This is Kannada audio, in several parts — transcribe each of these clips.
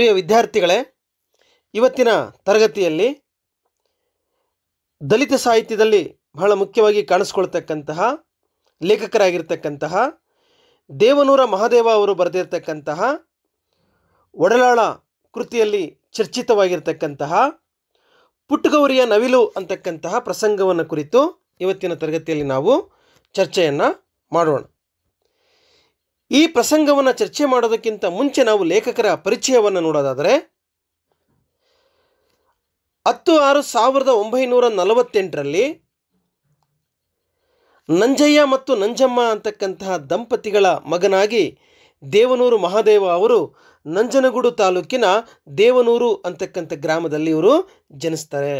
ಪ್ರಿಯ ವಿದ್ಯಾರ್ಥಿಗಳೇ ಇವತ್ತಿನ ತರಗತಿಯಲ್ಲಿ ದಲಿತ ಸಾಹಿತ್ಯದಲ್ಲಿ ಬಹಳ ಮುಖ್ಯವಾಗಿ ಕಾಣಿಸ್ಕೊಳ್ತಕ್ಕಂತಹ ಲೇಖಕರಾಗಿರ್ತಕ್ಕಂತಹ ದೇವನೂರ ಮಹಾದೇವ ಅವರು ಬರೆದಿರ್ತಕ್ಕಂತಹ ಒಡಲಾಳ ಕೃತಿಯಲ್ಲಿ ಚರ್ಚಿತವಾಗಿರ್ತಕ್ಕಂತಹ ಪುಟ್ಟಗೌರಿಯ ನವಿಲು ಅಂತಕ್ಕಂತಹ ಪ್ರಸಂಗವನ್ನು ಕುರಿತು ಇವತ್ತಿನ ತರಗತಿಯಲ್ಲಿ ನಾವು ಚರ್ಚೆಯನ್ನು ಮಾಡೋಣ ಈ ಪ್ರಸಂಗವನ್ನು ಚರ್ಚೆ ಮಾಡೋದಕ್ಕಿಂತ ಮುಂಚೆ ನಾವು ಲೇಖಕರ ಪರಿಚಯವನ್ನು ನೋಡೋದಾದರೆ ಹತ್ತು ಆರು ಸಾವಿರದ ಒಂಬೈನೂರ ನಲವತ್ತೆಂಟರಲ್ಲಿ ನಂಜಯ್ಯ ಮತ್ತು ನಂಜಮ್ಮ ಅಂತಕ್ಕಂತಹ ದಂಪತಿಗಳ ಮಗನಾಗಿ ದೇವನೂರು ಮಹಾದೇವ ಅವರು ನಂಜನಗೂಡು ತಾಲೂಕಿನ ದೇವನೂರು ಅಂತಕ್ಕಂಥ ಗ್ರಾಮದಲ್ಲಿ ಇವರು ಜನಿಸ್ತಾರೆ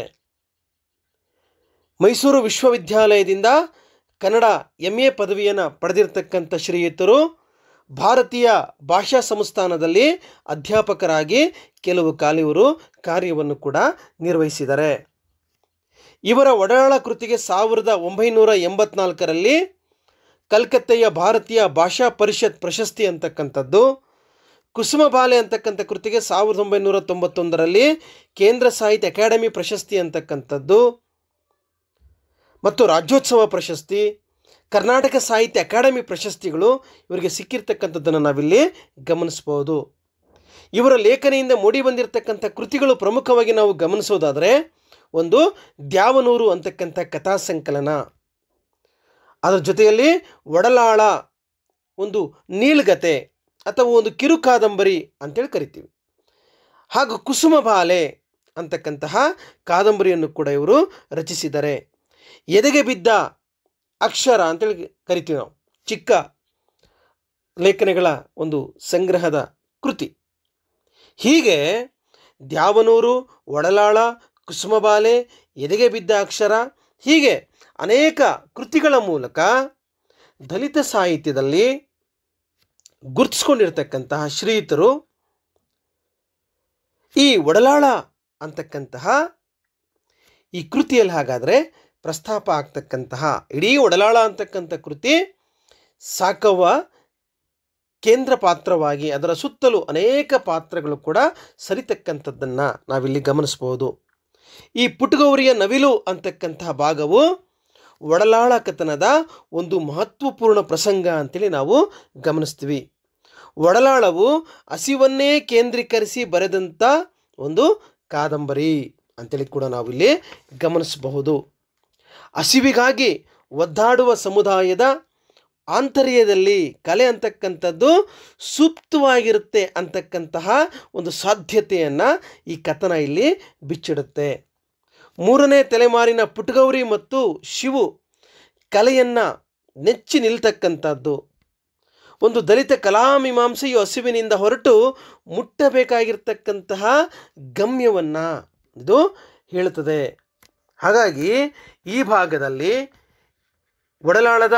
ಮೈಸೂರು ವಿಶ್ವವಿದ್ಯಾಲಯದಿಂದ ಕನ್ನಡ ಎಂ ಎ ಪದವಿಯನ್ನು ಪಡೆದಿರತಕ್ಕಂಥ ಶ್ರೀಯುತರು ಭಾರತೀಯ ಭಾಷಾ ಸಂಸ್ಥಾನದಲ್ಲಿ ಅಧ್ಯಾಪಕರಾಗಿ ಕೆಲವು ಕಾಲ ಇವರು ಕಾರ್ಯವನ್ನು ಕೂಡ ನಿರ್ವಹಿಸಿದ್ದಾರೆ ಇವರ ಒಡಾಳ ಕೃತಿಗೆ ಸಾವಿರದ ಒಂಬೈನೂರ ಎಂಬತ್ನಾಲ್ಕರಲ್ಲಿ ಕಲ್ಕತ್ತೆಯ ಭಾರತೀಯ ಭಾಷಾ ಪರಿಷತ್ ಪ್ರಶಸ್ತಿ ಅಂತಕ್ಕಂಥದ್ದು ಕುಸುಮಬಾಲೆ ಅಂತಕ್ಕಂಥ ಕೃತಿಗೆ ಸಾವಿರದ ಒಂಬೈನೂರ ತೊಂಬತ್ತೊಂದರಲ್ಲಿ ಕೇಂದ್ರ ಸಾಹಿತ್ಯ ಅಕಾಡೆಮಿ ಪ್ರಶಸ್ತಿ ಅಂತಕ್ಕಂಥದ್ದು ಮತ್ತು ರಾಜ್ಯೋತ್ಸವ ಪ್ರಶಸ್ತಿ ಕರ್ನಾಟಕ ಸಾಹಿತ್ಯ ಅಕಾಡೆಮಿ ಪ್ರಶಸ್ತಿಗಳು ಇವರಿಗೆ ಸಿಕ್ಕಿರ್ತಕ್ಕಂಥದ್ದನ್ನು ನಾವಿಲ್ಲಿ ಗಮನಿಸ್ಬೋದು ಇವರ ಲೇಖನೆಯಿಂದ ಮೂಡಿ ಬಂದಿರತಕ್ಕಂಥ ಕೃತಿಗಳು ಪ್ರಮುಖವಾಗಿ ನಾವು ಗಮನಿಸೋದಾದರೆ ಒಂದು ದ್ಯಾವನೂರು ಅಂತಕ್ಕಂಥ ಕಥಾ ಸಂಕಲನ ಅದರ ಜೊತೆಯಲ್ಲಿ ಒಡಲಾಳ ಒಂದು ನೀಳ್ಗತೆ ಅಥವಾ ಒಂದು ಕಿರುಕಾದಂಬರಿ ಅಂತೇಳಿ ಕರಿತೀವಿ ಹಾಗೂ ಕುಸುಮಬಾಲೆ ಅಂತಕ್ಕಂತಹ ಕಾದಂಬರಿಯನ್ನು ಕೂಡ ಇವರು ರಚಿಸಿದ್ದಾರೆ ಎದೆಗೆ ಬಿದ್ದ ಅಕ್ಷರ ಅಂತೇಳಿ ಕರಿತೀವಿ ನಾವು ಚಿಕ್ಕ ಲೇಖನಗಳ ಒಂದು ಸಂಗ್ರಹದ ಕೃತಿ ಹೀಗೆ ದ್ಯಾವನೂರು ಒಡಲಾಳ ಕುಸುಮಬಾಲೆ ಎದೆಗೆ ಬಿದ್ದ ಅಕ್ಷರ ಹೀಗೆ ಅನೇಕ ಕೃತಿಗಳ ಮೂಲಕ ದಲಿತ ಸಾಹಿತ್ಯದಲ್ಲಿ ಗುರುತಿಸ್ಕೊಂಡಿರ್ತಕ್ಕಂತಹ ಶ್ರೀತರು ಈ ಒಡಲಾಳ ಅಂತಕ್ಕಂತಹ ಈ ಕೃತಿಯಲ್ಲಿ ಹಾಗಾದರೆ ಪ್ರಸ್ತಾಪ ಆಗ್ತಕ್ಕಂತಹ ಇಡೀ ಒಡಲಾಳ ಅಂತಕ್ಕಂಥ ಕೃತಿ ಸಾಕವ ಕೇಂದ್ರ ಪಾತ್ರವಾಗಿ ಅದರ ಸುತ್ತಲೂ ಅನೇಕ ಪಾತ್ರಗಳು ಕೂಡ ಸರಿತಕ್ಕಂಥದ್ದನ್ನು ನಾವಿಲ್ಲಿ ಗಮನಿಸ್ಬೋದು ಈ ಪುಟಗೌರಿಯ ನವಿಲು ಅಂತಕ್ಕಂತಹ ಭಾಗವು ಒಡಲಾಳ ಕಥನದ ಒಂದು ಮಹತ್ವಪೂರ್ಣ ಪ್ರಸಂಗ ಅಂತೇಳಿ ನಾವು ಗಮನಿಸ್ತೀವಿ ಒಡಲಾಳವು ಹಸಿವನ್ನೇ ಕೇಂದ್ರೀಕರಿಸಿ ಬರೆದಂಥ ಒಂದು ಕಾದಂಬರಿ ಅಂತೇಳಿ ಕೂಡ ನಾವಿಲ್ಲಿ ಗಮನಿಸಬಹುದು ಹಸಿವಿಗಾಗಿ ಒದ್ದಾಡುವ ಸಮುದಾಯದ ಆಂತರ್ಯದಲ್ಲಿ ಕಲೆ ಅಂತಕ್ಕಂಥದ್ದು ಸುಪ್ತವಾಗಿರುತ್ತೆ ಅಂತಕ್ಕಂತಹ ಒಂದು ಸಾಧ್ಯತೆಯನ್ನು ಈ ಕಥನ ಇಲ್ಲಿ ಬಿಚ್ಚಿಡುತ್ತೆ ಮೂರನೇ ತಲೆಮಾರಿನ ಪುಟಗೌರಿ ಮತ್ತು ಶಿವು ಕಲೆಯನ್ನು ನೆಚ್ಚಿ ನಿಲ್ತಕ್ಕಂಥದ್ದು ಒಂದು ದಲಿತ ಕಲಾಮೀಮಾಂಸೆಯು ಹಸಿವಿನಿಂದ ಹೊರಟು ಮುಟ್ಟಬೇಕಾಗಿರ್ತಕ್ಕಂತಹ ಗಮ್ಯವನ್ನು ಇದು ಹೇಳುತ್ತದೆ ಹಾಗಾಗಿ ಈ ಭಾಗದಲ್ಲಿ ಒಡಲಾಳದ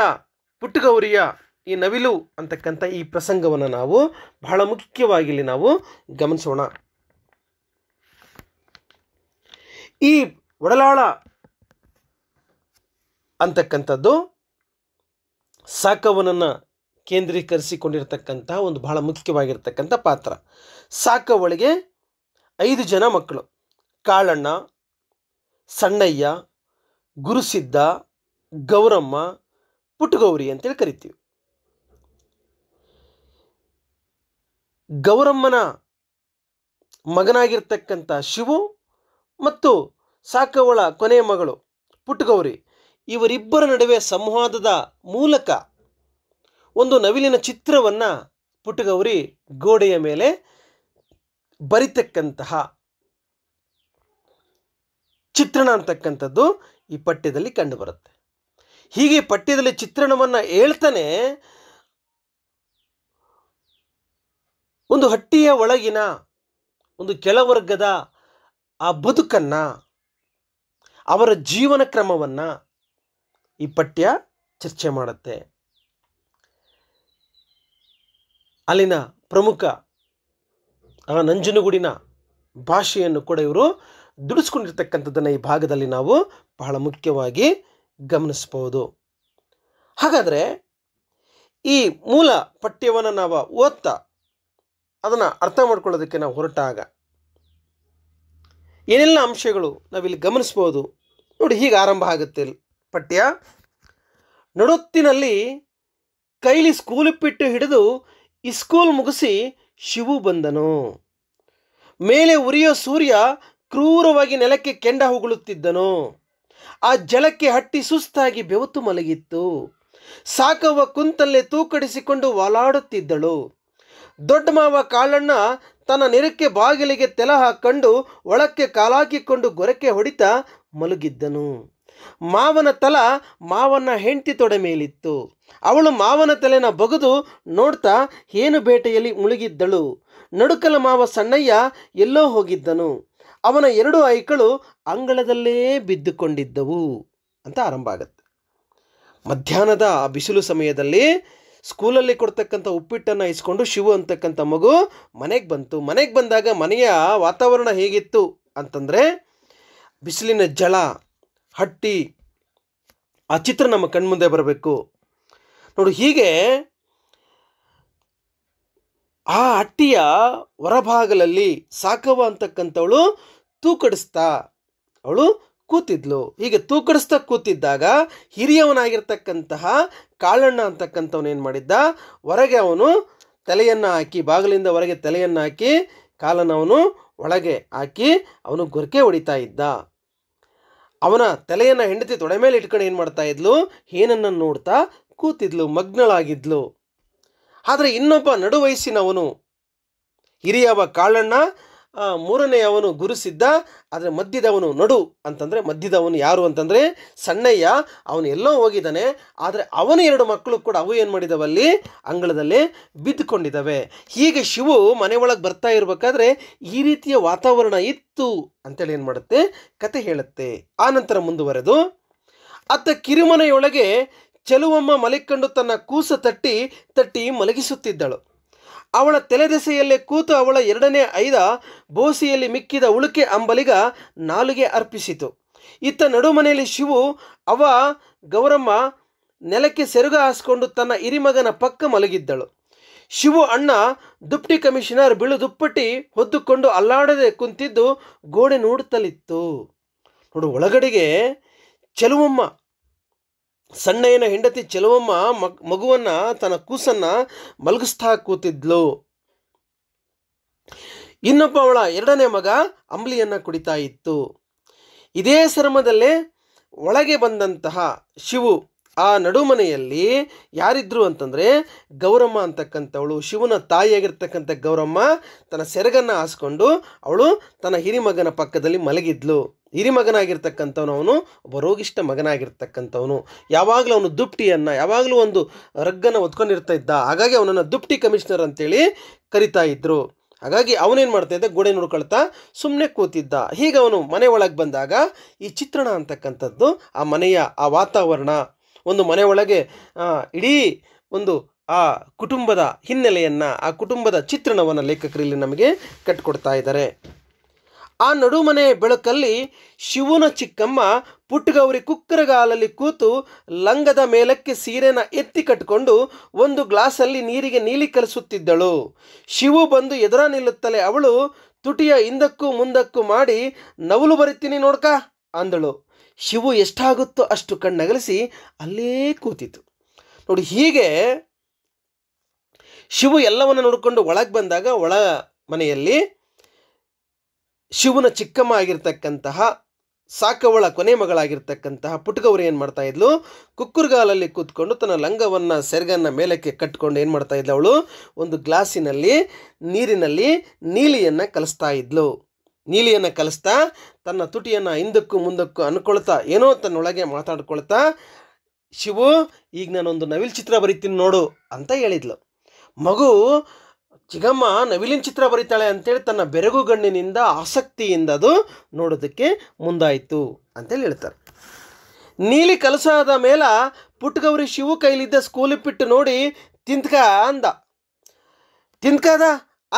ಪುಟ್ಟಗೌರಿಯ ಈ ನವಿಲು ಅಂತಕ್ಕಂಥ ಈ ಪ್ರಸಂಗವನ್ನು ನಾವು ಬಹಳ ಮುಖ್ಯವಾಗಿ ಇಲ್ಲಿ ನಾವು ಗಮನಿಸೋಣ ಈ ಒಡಲಾಳ ಅಂತಕ್ಕಂಥದ್ದು ಸಾಕವನನ್ನು ಕೇಂದ್ರೀಕರಿಸಿಕೊಂಡಿರ್ತಕ್ಕಂಥ ಒಂದು ಬಹಳ ಮುಖ್ಯವಾಗಿರ್ತಕ್ಕಂಥ ಪಾತ್ರ ಸಾಕವಳಿಗೆ ಐದು ಜನ ಮಕ್ಕಳು ಕಾಳಣ್ಣ ಸಣ್ಣಯ್ಯ ಗುರುಸಿದ್ಧ ಗೌರಮ್ಮ ಪುಟ್ಟಗೌರಿ ಅಂತೇಳಿ ಕರಿತೀವಿ ಗೌರಮ್ಮನ ಮಗನಾಗಿರ್ತಕ್ಕಂಥ ಶಿವು ಮತ್ತು ಸಾಕವಳ ಕೊನೆಯ ಮಗಳು ಪುಟ್ಟಗೌರಿ ಇವರಿಬ್ಬರ ನಡುವೆ ಸಂವಾದದ ಮೂಲಕ ಒಂದು ನವಿಲಿನ ಚಿತ್ರವನ್ನು ಪುಟ್ಟಗೌರಿ ಗೋಡೆಯ ಮೇಲೆ ಬರಿತಕ್ಕಂತಹ ಚಿತ್ರಣ ಅಂತಕ್ಕಂಥದ್ದು ಈ ಪಠ್ಯದಲ್ಲಿ ಕಂಡುಬರುತ್ತೆ ಹೀಗೆ ಪಠ್ಯದಲ್ಲಿ ಚಿತ್ರಣವನ್ನು ಹೇಳ್ತಾನೆ ಒಂದು ಹಟ್ಟಿಯ ಒಳಗಿನ ಒಂದು ಕೆಲವರ್ಗದ ಆ ಬದುಕನ್ನು ಅವರ ಜೀವನ ಕ್ರಮವನ್ನು ಈ ಪಠ್ಯ ಚರ್ಚೆ ಮಾಡುತ್ತೆ ಅಲ್ಲಿನ ಪ್ರಮುಖ ಆ ನಂಜನಗೂಡಿನ ಭಾಷೆಯನ್ನು ಕೂಡ ಇವರು ದುಡಿಸ್ಕೊಂಡಿರ್ತಕ್ಕಂಥದ್ದನ್ನು ಈ ಭಾಗದಲ್ಲಿ ನಾವು ಬಹಳ ಮುಖ್ಯವಾಗಿ ಗಮನಿಸ್ಬೋದು ಹಾಗಾದರೆ ಈ ಮೂಲ ಪಠ್ಯವನ್ನು ನಾವು ಓದ್ತಾ ಅದನ್ನು ಅರ್ಥ ಮಾಡ್ಕೊಳ್ಳೋದಕ್ಕೆ ನಾವು ಹೊರಟಾಗ ಏನೆಲ್ಲ ಅಂಶಗಳು ನಾವಿಲ್ಲಿ ಗಮನಿಸ್ಬೋದು ನೋಡಿ ಹೀಗೆ ಆರಂಭ ಆಗುತ್ತೆ ಪಠ್ಯ ನಡುತ್ತಿನಲ್ಲಿ ಕೈಲಿ ಸ್ಕೂಲ್ ಬಿಟ್ಟು ಹಿಡಿದು ಇಸ್ಕೂಲ್ ಮುಗಿಸಿ ಶಿವು ಬಂದನು ಮೇಲೆ ಉರಿಯೋ ಸೂರ್ಯ ಕ್ರೂರವಾಗಿ ನೆಲಕ್ಕೆ ಕೆಂಡ ಹೊಗಳುತ್ತಿದ್ದನು ಆ ಜಲಕ್ಕೆ ಹಟ್ಟಿ ಸುಸ್ತಾಗಿ ಬೆವತು ಮಲಗಿತ್ತು ಸಾಕವ್ವ ಕುಂತಲ್ಲೇ ತೂಕಡಿಸಿಕೊಂಡು ವಾಲಾಡುತ್ತಿದ್ದಳು ದೊಡ್ಡ ಮಾವ ಕಾಳಣ್ಣ ತನ್ನ ನೆರಕ್ಕೆ ಬಾಗಿಲಿಗೆ ತೆಲ ಹಾಕೊಂಡು ಒಳಕ್ಕೆ ಕಾಲಾಕಿಕೊಂಡು ಗೊರಕೆ ಹೊಡಿತ ಮಲಗಿದ್ದನು ಮಾವನ ತಲ ಮಾವನ ಹೆಂಡತಿ ತೊಡೆ ಮೇಲಿತ್ತು ಅವಳು ಮಾವನ ತಲೆನ ಬಗೆದು ನೋಡ್ತಾ ಏನು ಬೇಟೆಯಲ್ಲಿ ಮುಳುಗಿದ್ದಳು ನಡುಕಲ ಮಾವ ಸಣ್ಣಯ್ಯ ಎಲ್ಲೋ ಹೋಗಿದ್ದನು ಅವನ ಎರಡು ಐಕಳು ಅಂಗಳದಲ್ಲೇ ಬಿದ್ದುಕೊಂಡಿದ್ದವು ಅಂತ ಆರಂಭ ಆಗುತ್ತೆ ಮಧ್ಯಾಹ್ನದ ಬಿಸಿಲು ಸಮಯದಲ್ಲಿ ಸ್ಕೂಲಲ್ಲಿ ಕೊಡ್ತಕ್ಕಂಥ ಉಪ್ಪಿಟ್ಟನ್ನು ಇಸ್ಕೊಂಡು ಶಿವು ಅಂತಕ್ಕಂಥ ಮಗು ಮನೆಗೆ ಬಂತು ಮನೆಗೆ ಬಂದಾಗ ಮನೆಯ ವಾತಾವರಣ ಹೇಗಿತ್ತು ಅಂತಂದರೆ ಬಿಸಿಲಿನ ಜಳ ಹಟ್ಟಿ ಆ ಚಿತ್ರ ನಮ್ಮ ಕಣ್ಮುಂದೆ ಬರಬೇಕು ನೋಡು ಹೀಗೆ ಆ ಅಟ್ಟಿಯ ಹೊರಭಾಗಲಲ್ಲಿ ಸಾಕವ ಅಂತಕ್ಕಂಥವಳು ತೂಕಡಿಸ್ತಾ ಅವಳು ಕೂತಿದ್ಲು ಹೀಗೆ ತೂಕಡಿಸ್ತಾ ಕೂತಿದ್ದಾಗ ಹಿರಿಯವನಾಗಿರ್ತಕ್ಕಂತಹ ಕಾಳಣ್ಣ ಅಂತಕ್ಕಂಥವನು ಏನು ಮಾಡಿದ್ದ ಹೊರಗೆ ಅವನು ತಲೆಯನ್ನು ಹಾಕಿ ಬಾಗಿಲಿಂದ ಹೊರಗೆ ತಲೆಯನ್ನು ಹಾಕಿ ಕಾಲನ್ನು ಅವನು ಒಳಗೆ ಹಾಕಿ ಅವನು ಗೊರಕೆ ಹೊಡಿತಾ ಇದ್ದ ಅವನ ತಲೆಯನ್ನು ಹೆಂಡತಿ ತೊಡೆ ಮೇಲೆ ಇಟ್ಕೊಂಡು ಏನು ಮಾಡ್ತಾ ಇದ್ಲು ಏನನ್ನು ನೋಡ್ತಾ ಕೂತಿದ್ಲು ಮಗ್ನಳಾಗಿದ್ಲು ಆದರೆ ಇನ್ನೊಬ್ಬ ನಡುವಯಸ್ಸಿನವನು ಹಿರಿಯವ ಕಾಳಣ್ಣ ಮೂರನೆಯವನು ಗುರುಸಿದ್ದ ಆದರೆ ಮಧ್ಯದವನು ನಡು ಅಂತಂದರೆ ಮಧ್ಯದವನು ಯಾರು ಅಂತಂದರೆ ಸಣ್ಣಯ್ಯ ಅವನು ಎಲ್ಲೋ ಹೋಗಿದ್ದಾನೆ ಆದರೆ ಅವನ ಎರಡು ಮಕ್ಕಳು ಕೂಡ ಅವು ಏನು ಮಾಡಿದವಲ್ಲಿ ಅಂಗಳದಲ್ಲಿ ಬಿದ್ದುಕೊಂಡಿದ್ದಾವೆ ಹೀಗೆ ಶಿವು ಮನೆ ಒಳಗೆ ಬರ್ತಾ ಇರಬೇಕಾದ್ರೆ ಈ ರೀತಿಯ ವಾತಾವರಣ ಇತ್ತು ಅಂತೇಳಿ ಏನು ಮಾಡುತ್ತೆ ಕತೆ ಹೇಳುತ್ತೆ ಆ ನಂತರ ಮುಂದುವರೆದು ಅತ್ತ ಕಿರುಮನೆಯೊಳಗೆ ಚೆಲುವಮ್ಮ ಮಲಿಕೊಂಡು ತನ್ನ ಕೂಸು ತಟ್ಟಿ ತಟ್ಟಿ ಮಲಗಿಸುತ್ತಿದ್ದಳು ಅವಳ ತಲೆದೆಸೆಯಲ್ಲೇ ಕೂತು ಅವಳ ಎರಡನೇ ಐದ ಬೋಸಿಯಲ್ಲಿ ಮಿಕ್ಕಿದ ಉಳುಕೆ ಅಂಬಲಿಗ ನಾಲಿಗೆ ಅರ್ಪಿಸಿತು ಇತ್ತ ನಡುಮನೆಯಲ್ಲಿ ಶಿವು ಅವ ಗೌರಮ್ಮ ನೆಲಕ್ಕೆ ಸೆರುಗ ಹಾಸ್ಕೊಂಡು ತನ್ನ ಇರಿಮಗನ ಪಕ್ಕ ಮಲಗಿದ್ದಳು ಶಿವು ಅಣ್ಣ ದುಪ್ಟಿ ಕಮಿಷನರ್ ಬಿಳು ದುಪ್ಪಟ್ಟಿ ಹೊದ್ದುಕೊಂಡು ಅಲ್ಲಾಡದೆ ಕುಂತಿದ್ದು ಗೋಡೆ ನೋಡುತ್ತಲಿತ್ತು ನೋಡು ಒಳಗಡೆಗೆ ಚೆಲುವಮ್ಮ ಸಣ್ಣಯ್ಯನ ಹೆಂಡತಿ ಚೆಲುವಮ್ಮ ಮಗ್ ಮಗುವನ್ನು ತನ್ನ ಕೂಸನ್ನು ಮಲಗಿಸ್ತಾ ಕೂತಿದ್ಲು ಇನ್ನೊಬ್ಬ ಅವಳ ಎರಡನೇ ಮಗ ಅಂಬ್ಲಿಯನ್ನು ಕುಡಿತಾ ಇತ್ತು ಇದೇ ಶ್ರಮದಲ್ಲೇ ಒಳಗೆ ಬಂದಂತಹ ಶಿವು ಆ ನಡುಮನೆಯಲ್ಲಿ ಯಾರಿದ್ರು ಅಂತಂದರೆ ಗೌರಮ್ಮ ಅಂತಕ್ಕಂಥವಳು ಶಿವನ ತಾಯಿಯಾಗಿರ್ತಕ್ಕಂಥ ಗೌರಮ್ಮ ತನ್ನ ಸೆರಗನ್ನು ಹಾಸ್ಕೊಂಡು ಅವಳು ತನ್ನ ಹಿರಿಮಗನ ಪಕ್ಕದಲ್ಲಿ ಮಲಗಿದ್ಲು ಹಿರಿಮಗನಾಗಿರ್ತಕ್ಕಂಥವನು ಅವನು ಒಬ್ಬ ರೋಗಿಷ್ಠ ಮಗನಾಗಿರ್ತಕ್ಕಂಥವನು ಯಾವಾಗಲೂ ಅವನು ದುಪ್ಟಿಯನ್ನು ಯಾವಾಗಲೂ ಒಂದು ರಗ್ಗನ್ನು ಒತ್ಕೊಂಡಿರ್ತಾ ಇದ್ದ ಹಾಗಾಗಿ ಅವನನ್ನು ದುಪ್ಟಿ ಕಮಿಷನರ್ ಅಂತೇಳಿ ಕರಿತಾ ಇದ್ದರು ಹಾಗಾಗಿ ಅವನೇನು ಮಾಡ್ತಾ ಇದ್ದ ಗೋಡೆ ನೋಡ್ಕೊಳ್ತಾ ಸುಮ್ಮನೆ ಕೂತಿದ್ದ ಹೀಗೆ ಅವನು ಮನೆ ಒಳಗೆ ಬಂದಾಗ ಈ ಚಿತ್ರಣ ಅಂತಕ್ಕಂಥದ್ದು ಆ ಮನೆಯ ಆ ವಾತಾವರಣ ಒಂದು ಮನೆ ಒಳಗೆ ಇಡೀ ಒಂದು ಆ ಕುಟುಂಬದ ಹಿನ್ನೆಲೆಯನ್ನು ಆ ಕುಟುಂಬದ ಚಿತ್ರಣವನ್ನು ಲೇಖಕರಲ್ಲಿ ನಮಗೆ ಕಟ್ಟಿಕೊಡ್ತಾ ಇದ್ದಾರೆ ಆ ನಡುಮನೆ ಬೆಳಕಲ್ಲಿ ಶಿವನ ಚಿಕ್ಕಮ್ಮ ಪುಟ್ಟಗೌರಿ ಕುಕ್ಕರಗಾಲಲ್ಲಿ ಕೂತು ಲಂಗದ ಮೇಲಕ್ಕೆ ಸೀರೆನ ಎತ್ತಿ ಕಟ್ಟಿಕೊಂಡು ಒಂದು ಗ್ಲಾಸಲ್ಲಿ ನೀರಿಗೆ ನೀಲಿ ಕಲಿಸುತ್ತಿದ್ದಳು ಶಿವು ಬಂದು ಎದುರ ನಿಲ್ಲುತ್ತಲೇ ಅವಳು ತುಟಿಯ ಹಿಂದಕ್ಕೂ ಮುಂದಕ್ಕೂ ಮಾಡಿ ನವಲು ಬರಿತೀನಿ ನೋಡ್ಕ ಅಂದಳು ಶಿವು ಎಷ್ಟಾಗುತ್ತೋ ಅಷ್ಟು ಕಣ್ಣಗಲಿಸಿ ಅಲ್ಲೇ ಕೂತಿತು ನೋಡಿ ಹೀಗೆ ಶಿವು ಎಲ್ಲವನ್ನು ನೋಡಿಕೊಂಡು ಒಳಗೆ ಬಂದಾಗ ಒಳ ಮನೆಯಲ್ಲಿ ಶಿವನ ಚಿಕ್ಕಮ್ಮ ಆಗಿರ್ತಕ್ಕಂತಹ ಸಾಕವಳ ಕೊನೆ ಮಗಳಾಗಿರ್ತಕ್ಕಂತಹ ಪುಟ್ಕವ್ರು ಏನು ಮಾಡ್ತಾ ಇದ್ಲು ಕುಕ್ಕುರ್ಗಾಲಲ್ಲಿ ಕೂತ್ಕೊಂಡು ತನ್ನ ಲಂಗವನ್ನು ಸೆರಗನ್ನ ಮೇಲಕ್ಕೆ ಕಟ್ಕೊಂಡು ಏನು ಮಾಡ್ತಾ ಇದ್ಲು ಅವಳು ಒಂದು ಗ್ಲಾಸಿನಲ್ಲಿ ನೀರಿನಲ್ಲಿ ನೀಲಿಯನ್ನು ಕಲಿಸ್ತಾ ಇದ್ಲು ನೀಲಿಯನ್ನು ಕಲಿಸ್ತಾ ತನ್ನ ತುಟಿಯನ್ನು ಹಿಂದಕ್ಕೂ ಮುಂದಕ್ಕೂ ಅನ್ಕೊಳ್ತಾ ಏನೋ ತನ್ನೊಳಗೆ ಮಾತಾಡ್ಕೊಳ್ತಾ ಶಿವು ಈಗ ನಾನೊಂದು ನವಿಲ್ ಚಿತ್ರ ಬರಿತೀನಿ ನೋಡು ಅಂತ ಹೇಳಿದ್ಲು ಮಗು ಚಿಗಮ್ಮ ನವಿಲಿನ ಚಿತ್ರ ಬರೀತಾಳೆ ಅಂತೇಳಿ ತನ್ನ ಬೆರಗು ಗಣ್ಣಿನಿಂದ ಆಸಕ್ತಿಯಿಂದ ಅದು ನೋಡೋದಕ್ಕೆ ಮುಂದಾಯಿತು ಅಂತೇಳಿ ಹೇಳ್ತಾರೆ ನೀಲಿ ಕಲಸಾದ ಮೇಲೆ ಪುಟ್ಗೌರಿ ಶಿವು ಕೈಲಿದ್ದ ಸ್ಕೂಲ್ ಬಿಟ್ಟು ನೋಡಿ ತಿಂತ್ಕ ಅಂದ ತಿಂತ್ಕದ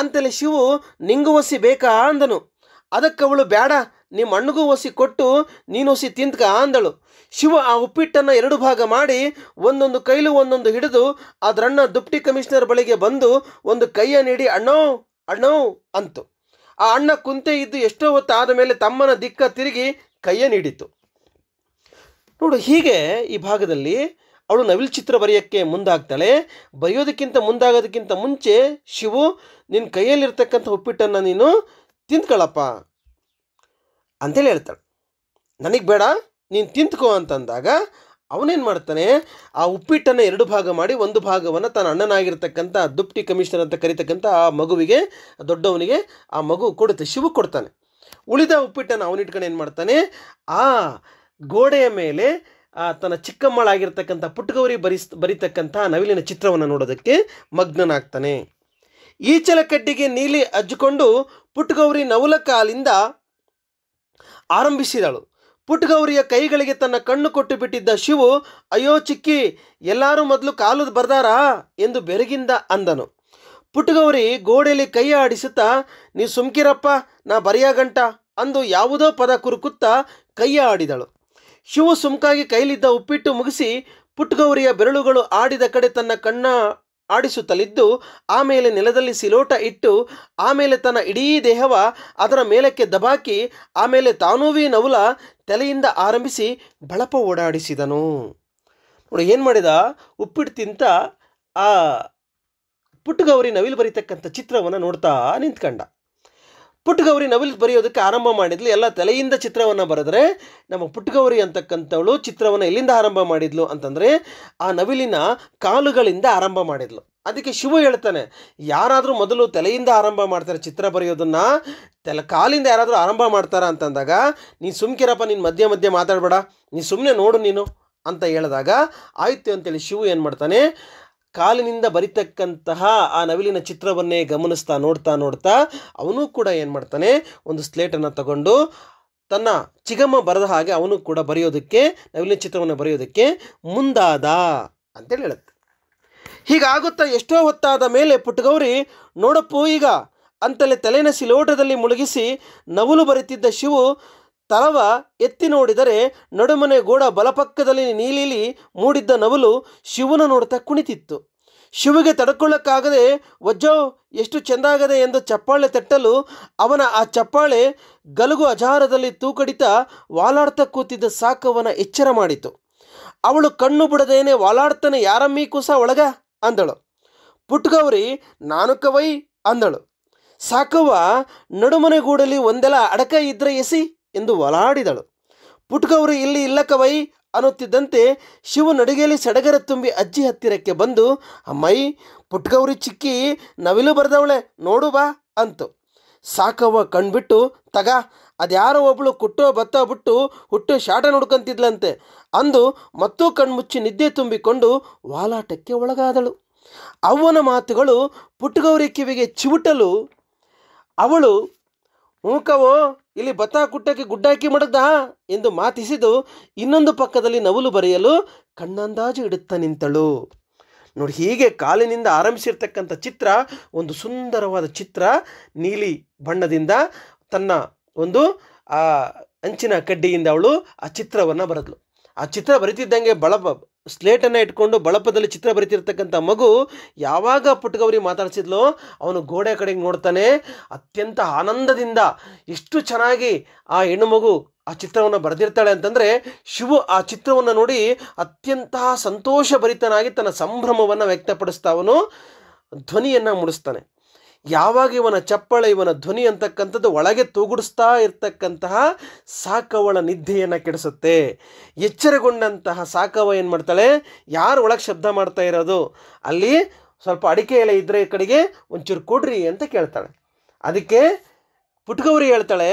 ಅಂತೇಳಿ ಶಿವು ನಿಂಗುವಸಿ ಬೇಕಾ ಅಂದನು ಅದಕ್ಕೆ ಅವಳು ಬೇಡ ನಿಮ್ಮ ಅಣ್ಣಗೂ ಒಸಿ ಕೊಟ್ಟು ನೀನು ಒಸಿ ತಿಂತ್ಕ ಅಂದಳು ಶಿವ ಆ ಉಪ್ಪಿಟ್ಟನ್ನು ಎರಡು ಭಾಗ ಮಾಡಿ ಒಂದೊಂದು ಕೈಲು ಒಂದೊಂದು ಹಿಡಿದು ಅದರಣ್ಣ ದುಪ್ಟಿ ಕಮಿಷನರ್ ಬಳಿಗೆ ಬಂದು ಒಂದು ಕೈಯ ನೀಡಿ ಅಣ್ಣೋ ಅಣ್ಣೋ ಅಂತು ಆ ಅಣ್ಣ ಕುಂತೆ ಇದ್ದು ಎಷ್ಟೋ ಹೊತ್ತು ಆದ ಮೇಲೆ ತಮ್ಮನ ದಿಕ್ಕ ತಿರುಗಿ ಕೈಯ ನೀಡಿತು ನೋಡು ಹೀಗೆ ಈ ಭಾಗದಲ್ಲಿ ಅವಳು ನವಿಲು ಚಿತ್ರ ಬರೆಯೋಕ್ಕೆ ಮುಂದಾಗ್ತಾಳೆ ಬರೆಯೋದಕ್ಕಿಂತ ಮುಂದಾಗೋದಕ್ಕಿಂತ ಮುಂಚೆ ಶಿವು ನಿನ್ನ ಕೈಯಲ್ಲಿರ್ತಕ್ಕಂಥ ಉಪ್ಪಿಟ್ಟನ್ನು ನೀನು ತಿಂದ್ಕೊಳ್ಳಪ್ಪ ಅಂತೇಳಿ ಹೇಳ್ತಾಳೆ ನನಗೆ ಬೇಡ ನೀನು ತಿಂತ್ಕೋ ಅಂತಂದಾಗ ಅವನೇನು ಮಾಡ್ತಾನೆ ಆ ಉಪ್ಪಿಟ್ಟನ್ನು ಎರಡು ಭಾಗ ಮಾಡಿ ಒಂದು ಭಾಗವನ್ನು ತನ್ನ ಅಣ್ಣನಾಗಿರ್ತಕ್ಕಂಥ ದುಪ್ಟಿ ಕಮಿಷನರ್ ಅಂತ ಕರಿತಕ್ಕಂಥ ಆ ಮಗುವಿಗೆ ದೊಡ್ಡವನಿಗೆ ಆ ಮಗು ಕೊಡುತ್ತೆ ಶಿವ ಕೊಡ್ತಾನೆ ಉಳಿದ ಉಪ್ಪಿಟ್ಟನ್ನು ಅವನಿಟ್ಕೊಂಡು ಏನು ಮಾಡ್ತಾನೆ ಆ ಗೋಡೆಯ ಮೇಲೆ ತನ್ನ ಚಿಕ್ಕಮ್ಮಳಾಗಿರ್ತಕ್ಕಂಥ ಪುಟ್ಗೌರಿ ಬರಿಸ್ ಬರಿತಕ್ಕಂಥ ನವಿಲಿನ ಚಿತ್ರವನ್ನು ನೋಡೋದಕ್ಕೆ ಮಗ್ನನಾಗ್ತಾನೆ ಈಚಲ ಕಡ್ಡಿಗೆ ನೀಲಿ ಅಜ್ಜಿಕೊಂಡು ಪುಟ್ಟಗೌರಿ ನವಲ ಕಾಲಿಂದ ಆರಂಭಿಸಿದಳು ಪುಟ್ಗೌರಿಯ ಕೈಗಳಿಗೆ ತನ್ನ ಕಣ್ಣು ಕೊಟ್ಟು ಬಿಟ್ಟಿದ್ದ ಶಿವು ಅಯ್ಯೋ ಚಿಕ್ಕಿ ಎಲ್ಲರೂ ಮೊದಲು ಕಾಲದ ಬರ್ದಾರಾ ಎಂದು ಬೆರಗಿಂದ ಅಂದನು ಪುಟ್ಗೌರಿ ಗೋಡೆಯಲ್ಲಿ ಕೈ ಆಡಿಸುತ್ತಾ ನೀವು ಸುಮ್ಕಿರಪ್ಪ ನಾ ಬರೆಯ ಗಂಟ ಅಂದು ಯಾವುದೋ ಪದ ಕುರುಕುತ್ತಾ ಕೈ ಆಡಿದಳು ಶಿವು ಸುಮ್ಕಾಗಿ ಕೈಲಿದ್ದ ಉಪ್ಪಿಟ್ಟು ಮುಗಿಸಿ ಪುಟ್ಗೌರಿಯ ಬೆರಳುಗಳು ಆಡಿದ ಕಡೆ ತನ್ನ ಕಣ್ಣ ಆಡಿಸುತ್ತಲಿದ್ದು ಆಮೇಲೆ ನೆಲದಲ್ಲಿ ಸಿಲೋಟ ಇಟ್ಟು ಆಮೇಲೆ ತನ್ನ ಇಡೀ ದೇಹವ ಅದರ ಮೇಲಕ್ಕೆ ದಬಾಕಿ ಆಮೇಲೆ ತಾನೂವಿ ನವುಲ ತಲೆಯಿಂದ ಆರಂಭಿಸಿ ಬಳಪ ಓಡಾಡಿಸಿದನು ನೋಡಿ ಏನು ಮಾಡಿದ ಉಪ್ಪಿಟ್ಟು ತಿಂತ ಆ ಪುಟ್ಟಗೌರಿ ನವಿಲು ಬರೀತಕ್ಕಂಥ ಚಿತ್ರವನ್ನು ನೋಡ್ತಾ ನಿಂತ್ಕಂಡ ಪುಟ್ಟಗೌರಿ ನವಿಲು ಬರೆಯೋದಕ್ಕೆ ಆರಂಭ ಮಾಡಿದ್ಲು ಎಲ್ಲ ತಲೆಯಿಂದ ಚಿತ್ರವನ್ನು ಬರೆದ್ರೆ ನಮ್ಮ ಪುಟ್ಟಗೌರಿ ಅಂತಕ್ಕಂಥವಳು ಚಿತ್ರವನ್ನು ಎಲ್ಲಿಂದ ಆರಂಭ ಮಾಡಿದ್ಲು ಅಂತಂದರೆ ಆ ನವಿಲಿನ ಕಾಲುಗಳಿಂದ ಆರಂಭ ಮಾಡಿದ್ಲು ಅದಕ್ಕೆ ಶಿವ ಹೇಳ್ತಾನೆ ಯಾರಾದರೂ ಮೊದಲು ತಲೆಯಿಂದ ಆರಂಭ ಮಾಡ್ತಾರೆ ಚಿತ್ರ ಬರೆಯೋದನ್ನು ತಲೆ ಕಾಲಿಂದ ಯಾರಾದರೂ ಆರಂಭ ಮಾಡ್ತಾರಾ ಅಂತಂದಾಗ ನೀನು ಸುಮ್ಕಿರಪ್ಪ ನೀನು ಮಧ್ಯೆ ಮಧ್ಯೆ ಮಾತಾಡಬೇಡ ನೀನು ಸುಮ್ಮನೆ ನೋಡು ನೀನು ಅಂತ ಹೇಳಿದಾಗ ಆಯಿತು ಅಂತೇಳಿ ಶಿವು ಏನು ಮಾಡ್ತಾನೆ ಕಾಲಿನಿಂದ ಬರಿತಕ್ಕಂತಹ ಆ ನವಿಲಿನ ಚಿತ್ರವನ್ನೇ ಗಮನಿಸ್ತಾ ನೋಡ್ತಾ ನೋಡ್ತಾ ಅವನು ಕೂಡ ಏನು ಮಾಡ್ತಾನೆ ಒಂದು ಸ್ಲೇಟನ್ನು ತಗೊಂಡು ತನ್ನ ಚಿಗಮ ಬರೆದ ಹಾಗೆ ಅವನು ಕೂಡ ಬರೆಯೋದಕ್ಕೆ ನವಿಲಿನ ಚಿತ್ರವನ್ನು ಬರೆಯೋದಕ್ಕೆ ಮುಂದಾದ ಅಂತೇಳಿ ಹೇಳುತ್ತೆ ಹೀಗಾಗುತ್ತಾ ಎಷ್ಟೋ ಹೊತ್ತಾದ ಮೇಲೆ ಪುಟ್ಟಗೌರಿ ನೋಡಪ್ಪು ಈಗ ಅಂತಲೇ ತಲೆನ ಸಿಲೋಟದಲ್ಲಿ ಮುಳುಗಿಸಿ ನವಲು ಬರಿತಿದ್ದ ಶಿವು ತಲವ ಎತ್ತಿ ನೋಡಿದರೆ ನಡುಮನೆ ಗೋಡ ಬಲಪಕ್ಕದಲ್ಲಿ ನೀಲಿಲಿ ಮೂಡಿದ್ದ ನವಲು ಶಿವನ ನೋಡುತ್ತಾ ಕುಣಿತಿತ್ತು ಶಿವಗೆ ತಡ್ಕೊಳ್ಳೋಕ್ಕಾಗದೆ ವಜ್ಜೋ ಎಷ್ಟು ಚೆಂದಾಗದೆ ಎಂದು ಚಪ್ಪಾಳೆ ತಟ್ಟಲು ಅವನ ಆ ಚಪ್ಪಾಳೆ ಗಲುಗು ಅಜಾರದಲ್ಲಿ ತೂಕಡಿತ ವಾಲಾಡ್ತ ಕೂತಿದ್ದ ಸಾಕವನ ಎಚ್ಚರ ಮಾಡಿತು ಅವಳು ಕಣ್ಣು ಬಿಡದೇನೆ ವಾಲಾಡ್ತಾನೆ ಯಾರಮ್ಮಿ ಕೂಸ ಒಳಗ ಅಂದಳು ಪುಟ್ಗೌರಿ ನಾನು ಕವೈ ಅಂದಳು ಸಾಕವ್ವ ನಡುಮನೆಗೂಡಲಿ ಒಂದೆಲ್ಲ ಅಡಕ ಇದ್ರೆ ಎಸಿ ಎಂದು ಒಲಾಡಿದಳು ಪುಟ್ಕವರು ಇಲ್ಲಿ ಇಲ್ಲಕವೈ ಅನ್ನುತ್ತಿದ್ದಂತೆ ಶಿವ ನಡಿಗೆಯಲ್ಲಿ ಸಡಗರ ತುಂಬಿ ಅಜ್ಜಿ ಹತ್ತಿರಕ್ಕೆ ಬಂದು ಅಮ್ಮೈ ಪುಟ್ಗೌರಿ ಚಿಕ್ಕಿ ನವಿಲು ಬರೆದವಳೆ ನೋಡು ಬಾ ಅಂತು ಸಾಕವ್ವ ಕಣ್ಬಿಟ್ಟು ತಗ ಅದ್ಯಾರೋ ಒಬ್ಬಳು ಕುಟ್ಟೋ ಬತ್ತ ಬಿಟ್ಟು ಹುಟ್ಟು ಶಾಟ ನೋಡ್ಕೊಂತಿದ್ಲಂತೆ ಅಂದು ಮತ್ತೂ ಕಣ್ಮುಚ್ಚಿ ನಿದ್ದೆ ತುಂಬಿಕೊಂಡು ವಾಲಾಟಕ್ಕೆ ಒಳಗಾದಳು ಅವನ ಮಾತುಗಳು ಪುಟ್ಗೌರಿ ಕಿವಿಗೆ ಚಿವುಟಲು ಅವಳು ಮೂಕವೋ ಇಲ್ಲಿ ಭತ್ತ ಕುಟ್ಟಕ್ಕೆ ಗುಡ್ಡಾಕಿ ಮಡಗ್ದ ಎಂದು ಮಾತಿಸಿದು ಇನ್ನೊಂದು ಪಕ್ಕದಲ್ಲಿ ನವಲು ಬರೆಯಲು ಕಣ್ಣಂದಾಜು ಇಡುತ್ತಾ ನಿಂತಳು ನೋಡಿ ಹೀಗೆ ಕಾಲಿನಿಂದ ಆರಂಭಿಸಿರ್ತಕ್ಕಂಥ ಚಿತ್ರ ಒಂದು ಸುಂದರವಾದ ಚಿತ್ರ ನೀಲಿ ಬಣ್ಣದಿಂದ ತನ್ನ ಒಂದು ಆ ಅಂಚಿನ ಕಡ್ಡಿಯಿಂದ ಅವಳು ಆ ಚಿತ್ರವನ್ನು ಬರೆದಳು ಆ ಚಿತ್ರ ಬರಿತಿದ್ದಂಗೆ ಬಳಬ ಸ್ಲೇಟನ್ನು ಇಟ್ಕೊಂಡು ಬಳಪದಲ್ಲಿ ಚಿತ್ರ ಬರಿತಿರ್ತಕ್ಕಂಥ ಮಗು ಯಾವಾಗ ಪುಟ್ಟಗೌರಿ ಮಾತಾಡಿಸಿದ್ಲೋ ಅವನು ಗೋಡೆ ಕಡೆಗೆ ನೋಡ್ತಾನೆ ಅತ್ಯಂತ ಆನಂದದಿಂದ ಎಷ್ಟು ಚೆನ್ನಾಗಿ ಆ ಹೆಣ್ಣು ಮಗು ಆ ಚಿತ್ರವನ್ನು ಬರೆದಿರ್ತಾಳೆ ಅಂತಂದರೆ ಶಿವು ಆ ಚಿತ್ರವನ್ನು ನೋಡಿ ಅತ್ಯಂತ ಸಂತೋಷಭರಿತನಾಗಿ ತನ್ನ ಸಂಭ್ರಮವನ್ನು ವ್ಯಕ್ತಪಡಿಸ್ತಾ ಅವನು ಧ್ವನಿಯನ್ನು ಮೂಡಿಸ್ತಾನೆ ಯಾವಾಗ ಇವನ ಚಪ್ಪಳ ಇವನ ಧ್ವನಿ ಅಂತಕ್ಕಂಥದ್ದು ಒಳಗೆ ತೂಗುಡಿಸ್ತಾ ಇರ್ತಕ್ಕಂತಹ ಸಾಕವಳ ನಿದ್ದೆಯನ್ನು ಕೆಡಿಸುತ್ತೆ ಎಚ್ಚರಗೊಂಡಂತಹ ಸಾಕವ ಏನು ಮಾಡ್ತಾಳೆ ಯಾರು ಒಳಗೆ ಶಬ್ದ ಮಾಡ್ತಾ ಇರೋದು ಅಲ್ಲಿ ಸ್ವಲ್ಪ ಅಡಿಕೆ ಎಲೆ ಇದ್ದರೆ ಈ ಕಡೆಗೆ ಒಂಚೂರು ಕೊಡ್ರಿ ಅಂತ ಕೇಳ್ತಾಳೆ ಅದಕ್ಕೆ ಪುಟ್ಕವರಿ ಹೇಳ್ತಾಳೆ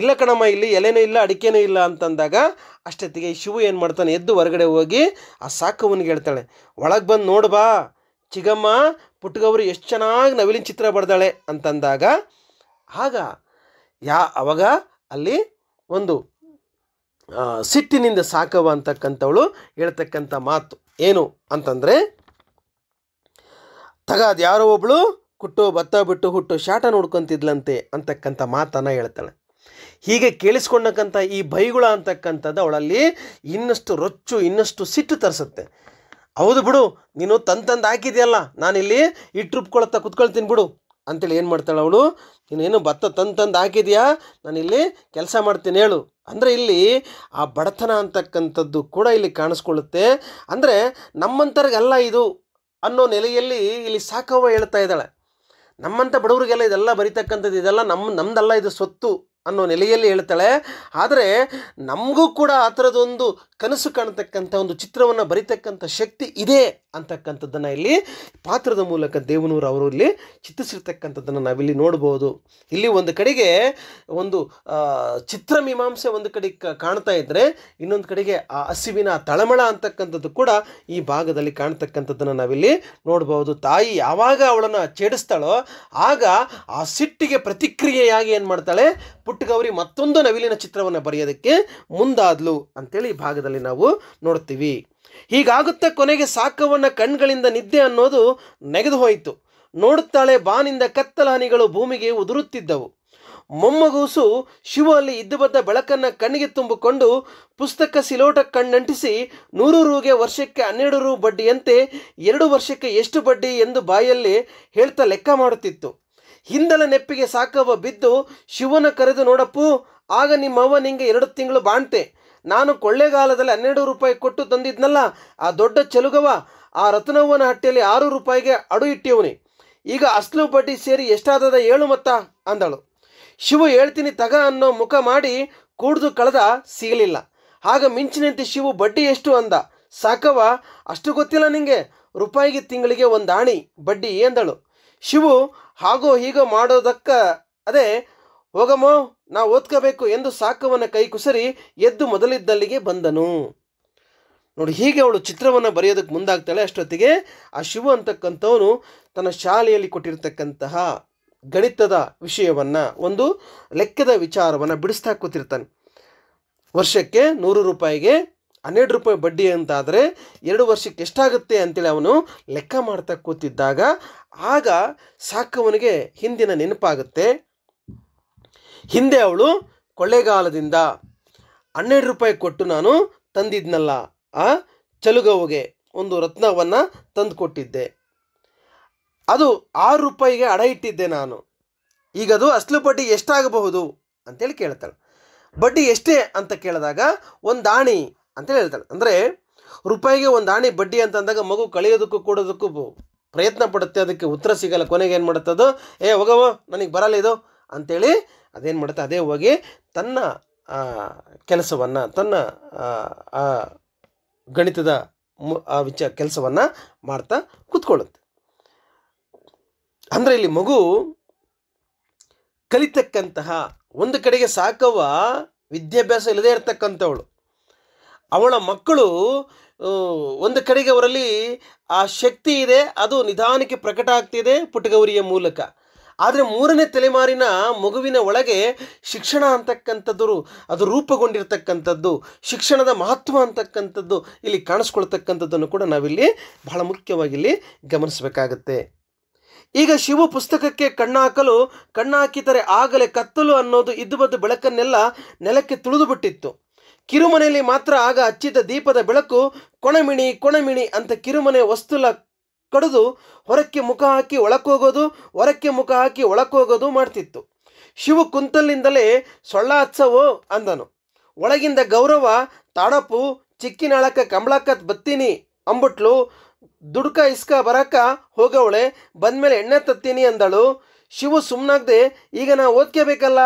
ಇಲ್ಲ ಕಣಮ್ಮ ಇಲ್ಲಿ ಎಲೆನೂ ಇಲ್ಲ ಅಡಿಕೆನೂ ಇಲ್ಲ ಅಂತಂದಾಗ ಅಷ್ಟೊತ್ತಿಗೆ ಶಿವು ಏನು ಮಾಡ್ತಾನೆ ಎದ್ದು ಹೊರಗಡೆ ಹೋಗಿ ಆ ಸಾಕವನಿಗೆ ಹೇಳ್ತಾಳೆ ಒಳಗೆ ಬಂದು ನೋಡ್ಬಾ ಚಿಗಮ್ಮ ಪುಟ್ಟಗವರು ಎಷ್ಟು ಚೆನ್ನಾಗಿ ನವಿಲಿನ ಚಿತ್ರ ಬರೆದಾಳೆ ಅಂತಂದಾಗ ಆಗ ಯಾ ಅವಾಗ ಅಲ್ಲಿ ಒಂದು ಸಿಟ್ಟಿನಿಂದ ಸಾಕವ ಅಂತಕ್ಕಂಥವಳು ಹೇಳ್ತಕ್ಕಂಥ ಮಾತು ಏನು ಅಂತಂದರೆ ತಗ ಯಾರೋ ಒಬ್ಬಳು ಕುಟ್ಟು ಭತ್ತ ಬಿಟ್ಟು ಹುಟ್ಟು ಶಾಟ ನೋಡ್ಕೊತಿದ್ಲಂತೆ ಅಂತಕ್ಕಂಥ ಮಾತನ್ನು ಹೇಳ್ತಾಳೆ ಹೀಗೆ ಕೇಳಿಸ್ಕೊಂಡಕ್ಕಂಥ ಈ ಬೈಗುಳ ಅಂತಕ್ಕಂಥದ್ದು ಅವಳಲ್ಲಿ ಇನ್ನಷ್ಟು ರೊಚ್ಚು ಇನ್ನಷ್ಟು ಸಿಟ್ಟು ತರಿಸುತ್ತೆ ಹೌದು ಬಿಡು ನೀನು ತಂದು ತಂದು ಹಾಕಿದೆಯಲ್ಲ ನಾನಿಲ್ಲಿ ಇಟ್ಟಿರ್ಕೊಳ್ತಾ ಕುತ್ಕೊಳ್ತೀನಿ ಬಿಡು ಅಂತೇಳಿ ಏನು ಮಾಡ್ತಾಳೆ ಅವಳು ನೀನೇನು ಭತ್ತ ತಂದು ತಂದು ಹಾಕಿದೆಯಾ ನಾನಿಲ್ಲಿ ಕೆಲಸ ಮಾಡ್ತೀನಿ ಹೇಳು ಅಂದರೆ ಇಲ್ಲಿ ಆ ಬಡತನ ಅಂತಕ್ಕಂಥದ್ದು ಕೂಡ ಇಲ್ಲಿ ಕಾಣಿಸ್ಕೊಳ್ಳುತ್ತೆ ಅಂದರೆ ನಮ್ಮಂಥರಿಗೆಲ್ಲ ಇದು ಅನ್ನೋ ನೆಲೆಯಲ್ಲಿ ಇಲ್ಲಿ ಸಾಕವ್ವ ಹೇಳ್ತಾ ಇದ್ದಾಳೆ ನಮ್ಮಂಥ ಬಡವರಿಗೆಲ್ಲ ಇದೆಲ್ಲ ಬರಿತಕ್ಕಂಥದ್ದು ಇದೆಲ್ಲ ನಮ್ಮ ನಮ್ಮದಲ್ಲ ಇದು ಸ್ವತ್ತು ಅನ್ನೋ ನೆಲೆಯಲ್ಲಿ ಹೇಳ್ತಾಳೆ ಆದರೆ ನಮಗೂ ಕೂಡ ಆ ಥರದೊಂದು ಕನಸು ಕಾಣತಕ್ಕಂಥ ಒಂದು ಚಿತ್ರವನ್ನು ಬರಿತಕ್ಕಂಥ ಶಕ್ತಿ ಇದೆ ಅಂತಕ್ಕಂಥದ್ದನ್ನು ಇಲ್ಲಿ ಪಾತ್ರದ ಮೂಲಕ ದೇವನೂರು ಅವರು ಇಲ್ಲಿ ಚಿತ್ರಿಸಿರ್ತಕ್ಕಂಥದ್ದನ್ನು ನಾವಿಲ್ಲಿ ನೋಡ್ಬೋದು ಇಲ್ಲಿ ಒಂದು ಕಡೆಗೆ ಒಂದು ಚಿತ್ರಮೀಮಾಂಸೆ ಒಂದು ಕಡೆ ಕಾಣ್ತಾ ಇದ್ದರೆ ಇನ್ನೊಂದು ಕಡೆಗೆ ಆ ಹಸಿವಿನ ತಳಮಳ ಅಂತಕ್ಕಂಥದ್ದು ಕೂಡ ಈ ಭಾಗದಲ್ಲಿ ಕಾಣ್ತಕ್ಕಂಥದ್ದನ್ನು ನಾವಿಲ್ಲಿ ನೋಡ್ಬೋದು ತಾಯಿ ಯಾವಾಗ ಅವಳನ್ನು ಛೇಡಿಸ್ತಾಳೋ ಆಗ ಆ ಸಿಟ್ಟಿಗೆ ಪ್ರತಿಕ್ರಿಯೆಯಾಗಿ ಏನು ಮಾಡ್ತಾಳೆ ಪುಟ್ಟಗೌರಿ ಮತ್ತೊಂದು ನವಿಲಿನ ಚಿತ್ರವನ್ನು ಬರೆಯೋದಕ್ಕೆ ಮುಂದಾದ್ಲು ಅಂತೇಳಿ ಈ ಭಾಗದಲ್ಲಿ ನಾವು ನೋಡ್ತೀವಿ ಹೀಗಾಗುತ್ತಾ ಕೊನೆಗೆ ಸಾಕವನ್ನ ಕಣ್ಗಳಿಂದ ನಿದ್ದೆ ಅನ್ನೋದು ನೆಗೆದು ಹೋಯಿತು ನೋಡುತ್ತಾಳೆ ಬಾನಿಂದ ಕತ್ತಲಾನಿಗಳು ಭೂಮಿಗೆ ಉದುರುತ್ತಿದ್ದವು ಮೊಮ್ಮಗೂಸು ಶಿವ ಅಲ್ಲಿ ಬದ್ದ ಬೆಳಕನ್ನು ಕಣ್ಣಿಗೆ ತುಂಬಿಕೊಂಡು ಪುಸ್ತಕ ಸಿಲೋಟ ಕಣ್ಣಂಟಿಸಿ ನೂರು ರೂಗೆ ವರ್ಷಕ್ಕೆ ಹನ್ನೆರಡು ರು ಬಡ್ಡಿಯಂತೆ ಎರಡು ವರ್ಷಕ್ಕೆ ಎಷ್ಟು ಬಡ್ಡಿ ಎಂದು ಬಾಯಲ್ಲಿ ಹೇಳ್ತಾ ಲೆಕ್ಕ ಮಾಡುತ್ತಿತ್ತು ಹಿಂದಲ ನೆಪ್ಪಿಗೆ ಸಾಕವ ಬಿದ್ದು ಶಿವನ ಕರೆದು ನೋಡಪ್ಪು ಆಗ ನಿಮ್ಮವ್ವ ನಿಂಗೆ ಎರಡು ತಿಂಗಳು ಬಾಣ್ತೆ ನಾನು ಕೊಳ್ಳೆಗಾಲದಲ್ಲಿ ಹನ್ನೆರಡು ರೂಪಾಯಿ ಕೊಟ್ಟು ತಂದಿದ್ನಲ್ಲ ಆ ದೊಡ್ಡ ಚೆಲುಗವ ಆ ರತ್ನವ್ವನ ಹಟ್ಟಿಯಲ್ಲಿ ಆರು ರೂಪಾಯಿಗೆ ಅಡು ಇಟ್ಟಿಯವನಿ ಈಗ ಅಸ್ಲು ಬಡ್ಡಿ ಸೇರಿ ಎಷ್ಟಾದದ ಏಳು ಮತ್ತ ಅಂದಳು ಶಿವು ಹೇಳ್ತೀನಿ ತಗ ಅನ್ನೋ ಮುಖ ಮಾಡಿ ಕೂಡ್ದು ಕಳೆದ ಸಿಗಲಿಲ್ಲ ಆಗ ಮಿಂಚಿನಂತೆ ಶಿವು ಬಡ್ಡಿ ಎಷ್ಟು ಅಂದ ಸಾಕವ ಅಷ್ಟು ಗೊತ್ತಿಲ್ಲ ನಿಂಗೆ ರೂಪಾಯಿಗೆ ತಿಂಗಳಿಗೆ ಒಂದು ಆಣಿ ಬಡ್ಡಿ ಎಂದಳು ಶಿವು ಹಾಗೋ ಹೀಗೋ ಮಾಡೋದಕ್ಕ ಅದೇ ಹೋಗಮೋ ನಾ ಓದ್ಕೋಬೇಕು ಎಂದು ಸಾಕವನ ಕೈ ಕುಸರಿ ಎದ್ದು ಮೊದಲಿದ್ದಲ್ಲಿಗೆ ಬಂದನು ನೋಡಿ ಹೀಗೆ ಅವಳು ಚಿತ್ರವನ್ನು ಬರೆಯೋದಕ್ಕೆ ಮುಂದಾಗ್ತಾಳೆ ಅಷ್ಟೊತ್ತಿಗೆ ಆ ಶಿವ ಅಂತಕ್ಕಂಥವನು ತನ್ನ ಶಾಲೆಯಲ್ಲಿ ಕೊಟ್ಟಿರ್ತಕ್ಕಂತಹ ಗಣಿತದ ವಿಷಯವನ್ನು ಒಂದು ಲೆಕ್ಕದ ವಿಚಾರವನ್ನು ಬಿಡಿಸ್ತಾ ಕೂತಿರ್ತಾನೆ ವರ್ಷಕ್ಕೆ ನೂರು ರೂಪಾಯಿಗೆ ಹನ್ನೆರಡು ರೂಪಾಯಿ ಬಡ್ಡಿ ಅಂತಾದರೆ ಎರಡು ವರ್ಷಕ್ಕೆ ಎಷ್ಟಾಗುತ್ತೆ ಅಂತೇಳಿ ಅವನು ಲೆಕ್ಕ ಮಾಡ್ತಾ ಕೂತಿದ್ದಾಗ ಆಗ ಸಾಕವನಿಗೆ ಹಿಂದಿನ ನೆನಪಾಗುತ್ತೆ ಹಿಂದೆ ಅವಳು ಕೊಳ್ಳೆಗಾಲದಿಂದ ಹನ್ನೆರಡು ರೂಪಾಯಿ ಕೊಟ್ಟು ನಾನು ತಂದಿದ್ನಲ್ಲ ಆ ಚಲುಗವಗೆ ಒಂದು ರತ್ನವನ್ನು ತಂದು ಕೊಟ್ಟಿದ್ದೆ ಅದು ಆರು ರೂಪಾಯಿಗೆ ಅಡ ಇಟ್ಟಿದ್ದೆ ನಾನು ಈಗ ಅದು ಅಸಲು ಬಡ್ಡಿ ಎಷ್ಟಾಗಬಹುದು ಅಂತೇಳಿ ಕೇಳ್ತಾಳೆ ಬಡ್ಡಿ ಎಷ್ಟೇ ಅಂತ ಕೇಳಿದಾಗ ಒಂದು ಆಣಿ ಅಂತೇಳಿ ಹೇಳ್ತಾಳೆ ಅಂದರೆ ರೂಪಾಯಿಗೆ ಒಂದು ಆಣಿ ಬಡ್ಡಿ ಅಂತ ಅಂದಾಗ ಮಗು ಕಳೆಯೋದಕ್ಕೂ ಕೊಡೋದಕ್ಕೂ ಪ್ರಯತ್ನ ಪಡುತ್ತೆ ಅದಕ್ಕೆ ಉತ್ತರ ಸಿಗಲ್ಲ ಕೊನೆಗೆ ಏನು ಮಾಡುತ್ತದು ಏ ಹೋಗವೋ ನನಗೆ ಬರಲ್ಲ ಇದು ಅಂಥೇಳಿ ಅದೇನು ಮಾಡುತ್ತೆ ಅದೇ ಹೋಗಿ ತನ್ನ ಕೆಲಸವನ್ನು ತನ್ನ ಗಣಿತದ ಆ ವಿಚ ಕೆಲಸವನ್ನು ಮಾಡ್ತಾ ಕೂತ್ಕೊಳ್ಳುತ್ತೆ ಅಂದರೆ ಇಲ್ಲಿ ಮಗು ಕಲಿತಕ್ಕಂತಹ ಒಂದು ಕಡೆಗೆ ಸಾಕವ ವಿದ್ಯಾಭ್ಯಾಸ ಇಲ್ಲದೇ ಇರತಕ್ಕಂಥವಳು ಅವಳ ಮಕ್ಕಳು ಒಂದು ಕಡೆಗೆ ಅವರಲ್ಲಿ ಆ ಶಕ್ತಿ ಇದೆ ಅದು ನಿಧಾನಕ್ಕೆ ಪ್ರಕಟ ಆಗ್ತಿದೆ ಪುಟಗೌರಿಯ ಮೂಲಕ ಆದರೆ ಮೂರನೇ ತಲೆಮಾರಿನ ಮಗುವಿನ ಒಳಗೆ ಶಿಕ್ಷಣ ಅಂತಕ್ಕಂಥದ್ದು ಅದು ರೂಪುಗೊಂಡಿರ್ತಕ್ಕಂಥದ್ದು ಶಿಕ್ಷಣದ ಮಹತ್ವ ಅಂತಕ್ಕಂಥದ್ದು ಇಲ್ಲಿ ಕಾಣಿಸ್ಕೊಳ್ತಕ್ಕಂಥದ್ದನ್ನು ಕೂಡ ನಾವಿಲ್ಲಿ ಬಹಳ ಮುಖ್ಯವಾಗಿ ಇಲ್ಲಿ ಗಮನಿಸಬೇಕಾಗತ್ತೆ ಈಗ ಶಿವ ಪುಸ್ತಕಕ್ಕೆ ಕಣ್ಣಾಕಲು ಕಣ್ಣಾಕಿದರೆ ಆಗಲೇ ಕತ್ತಲು ಅನ್ನೋದು ಇದ್ದು ಬದ್ದು ಬೆಳಕನ್ನೆಲ್ಲ ನೆಲಕ್ಕೆ ತುಳಿದು ಬಿಟ್ಟಿತ್ತು ಕಿರುಮನೆಯಲ್ಲಿ ಮಾತ್ರ ಆಗ ಹಚ್ಚಿದ್ದ ದೀಪದ ಬೆಳಕು ಕೊಣಮಿಣಿ ಕೊಣಮಿಣಿ ಅಂತ ಕಿರುಮನೆ ವಸ್ತುಲ ಕಡಿದು ಹೊರಕ್ಕೆ ಮುಖ ಹಾಕಿ ಒಳಕ್ಕೋಗೋದು ಹೊರಕ್ಕೆ ಮುಖ ಹಾಕಿ ಒಳಕ್ಕೋಗೋದು ಮಾಡ್ತಿತ್ತು ಶಿವ ಕುಂತಲಿಂದಲೇ ಸೊಳ್ಳ ಹಚ್ಚವು ಅಂದನು ಒಳಗಿಂದ ಗೌರವ ತಾಡಪ್ಪು ಚಿಕ್ಕಿನಾಳಕ್ಕ ಕಂಬಳಕ್ಕ ಬತ್ತೀನಿ ಅಂಬುಟ್ಲು ದುಡ್ಕ ಇಸ್ಕ ಬರಕ್ಕ ಹೋಗವಳೆ ಬಂದಮೇಲೆ ಎಣ್ಣೆ ತತ್ತೀನಿ ಅಂದಳು ಶಿವು ಸುಮ್ಮನಾಗದೆ ಈಗ ನಾ ಓದ್ಕೇಬೇಕಲ್ಲ